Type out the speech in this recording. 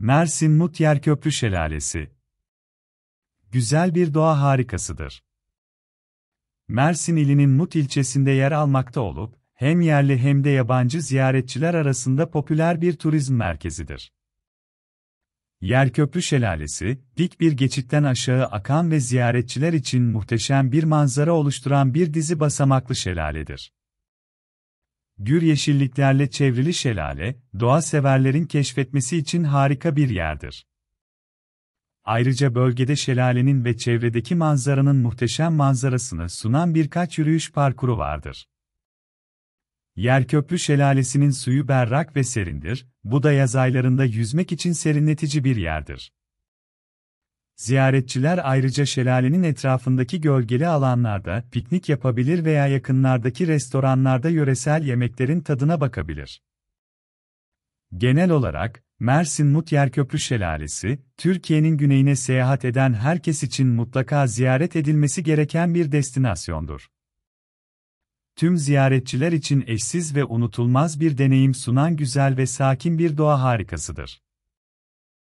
Mersin Mut Yerköprü Şelalesi Güzel bir doğa harikasıdır. Mersin ilinin Mut ilçesinde yer almakta olup, hem yerli hem de yabancı ziyaretçiler arasında popüler bir turizm merkezidir. Yerköprü Şelalesi, dik bir geçitten aşağı akan ve ziyaretçiler için muhteşem bir manzara oluşturan bir dizi basamaklı şelaledir gür yeşilliklerle çevrili şelale, doğa severlerin keşfetmesi için harika bir yerdir. Ayrıca bölgede şelalenin ve çevredeki manzaranın muhteşem manzarasını sunan birkaç yürüyüş parkuru vardır. Yerköprü şelalesinin suyu berrak ve serindir, bu da yaz aylarında yüzmek için serinletici bir yerdir. Ziyaretçiler ayrıca şelalenin etrafındaki gölgeli alanlarda piknik yapabilir veya yakınlardaki restoranlarda yöresel yemeklerin tadına bakabilir. Genel olarak, Mersin Mut Köprü Şelalesi, Türkiye'nin güneyine seyahat eden herkes için mutlaka ziyaret edilmesi gereken bir destinasyondur. Tüm ziyaretçiler için eşsiz ve unutulmaz bir deneyim sunan güzel ve sakin bir doğa harikasıdır.